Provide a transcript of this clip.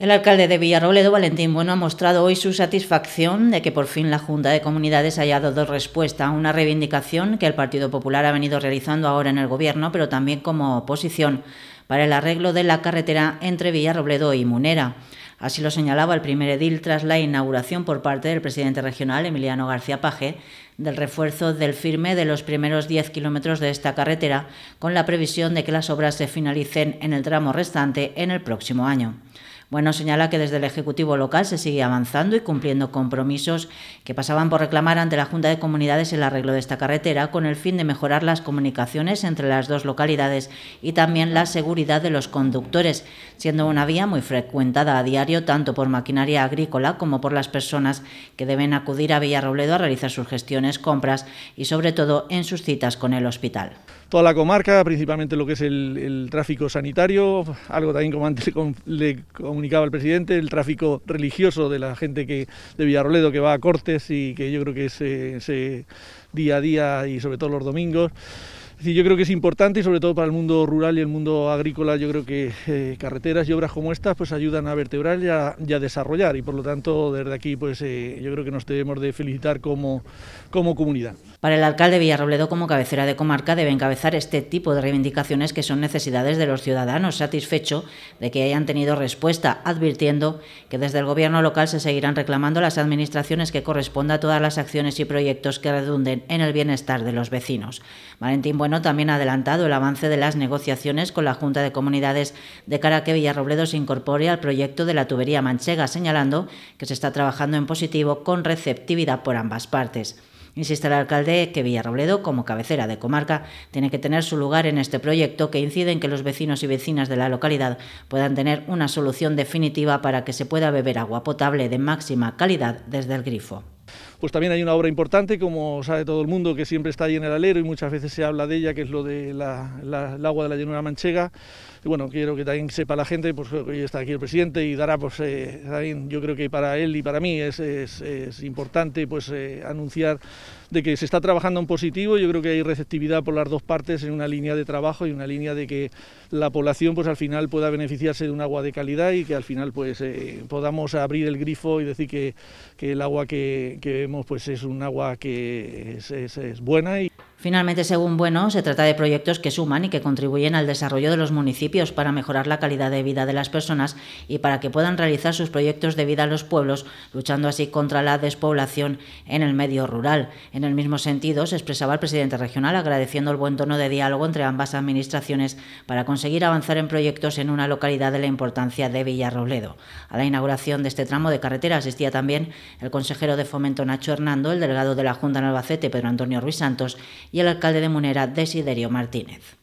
El alcalde de Villarrobledo, Valentín Bueno, ha mostrado hoy su satisfacción de que por fin la Junta de Comunidades haya dado respuesta a una reivindicación que el Partido Popular ha venido realizando ahora en el Gobierno, pero también como oposición, para el arreglo de la carretera entre Villarrobledo y Munera. Así lo señalaba el primer edil tras la inauguración por parte del presidente regional, Emiliano García Paje, del refuerzo del firme de los primeros 10 kilómetros de esta carretera, con la previsión de que las obras se finalicen en el tramo restante en el próximo año. Bueno, señala que desde el Ejecutivo local se sigue avanzando y cumpliendo compromisos que pasaban por reclamar ante la Junta de Comunidades el arreglo de esta carretera con el fin de mejorar las comunicaciones entre las dos localidades y también la seguridad de los conductores, siendo una vía muy frecuentada a diario tanto por maquinaria agrícola como por las personas que deben acudir a Villarrobledo a realizar sus gestiones, compras y sobre todo en sus citas con el hospital. Toda la comarca, principalmente lo que es el, tráfico sanitario, algo también como antes le comunicaba el presidente, el tráfico religioso de la gente que, de Villarrobledo que va a cortes y que yo creo que es eh, día a día y sobre todo los domingos yo creo que es importante y sobre todo para el mundo rural y el mundo agrícola, yo creo que eh, carreteras y obras como estas pues ayudan a vertebrar y a, desarrollar y por lo tanto desde aquí pues eh, yo creo que nos debemos de felicitar como, como comunidad. Para el alcalde Villarrobledo como cabecera de comarca debe encabezar este tipo de reivindicaciones que son necesidades de los ciudadanos, satisfecho de que hayan tenido respuesta, advirtiendo que desde el gobierno local se seguirán reclamando las administraciones que corresponda a todas las acciones y proyectos que redunden en el bienestar de los vecinos. Valentín también ha adelantado el avance de las negociaciones con la Junta de Comunidades de cara a que Villarrobledo se incorpore al proyecto de la tubería manchega, señalando que se está trabajando en positivo con receptividad por ambas partes. Insiste el alcalde que Villarrobledo, como cabecera de comarca, tiene que tener su lugar en este proyecto que incide en que los vecinos y vecinas de la localidad puedan tener una solución definitiva para que se pueda beber agua potable de máxima calidad desde el grifo pues también hay una obra importante, como sabe todo el mundo, que siempre está ahí en el alero y muchas veces se habla de ella, que es lo de la, el agua de la llanura manchega. Y bueno, quiero que también sepa la gente, pues hoy está aquí el presidente y dará, pues eh, también yo creo que para él y para mí es, es, importante pues eh, anunciar de que se está trabajando en positivo, yo creo que hay receptividad por las dos partes en una línea de trabajo y una línea de que la población pues al final pueda beneficiarse de un agua de calidad y que al final pues eh, podamos abrir el grifo y decir que, que el agua que, que pues es un agua que es, es buena y Finalmente, según Bueno, se trata de proyectos que suman y que contribuyen al desarrollo de los municipios para mejorar la calidad de vida de las personas y para que puedan realizar sus proyectos de vida en los pueblos, luchando así contra la despoblación en el medio rural. En el mismo sentido, se expresaba el presidente regional agradeciendo el buen tono de diálogo entre ambas administraciones para conseguir avanzar en proyectos en una localidad de la importancia de Villarrobledo. A la inauguración de este tramo de carretera asistía también el consejero de Fomento Nacho Hernando, el delegado de la Junta en Albacete Pedro Antonio Ruiz Santos y el alcalde de Munera, Desiderio Martínez.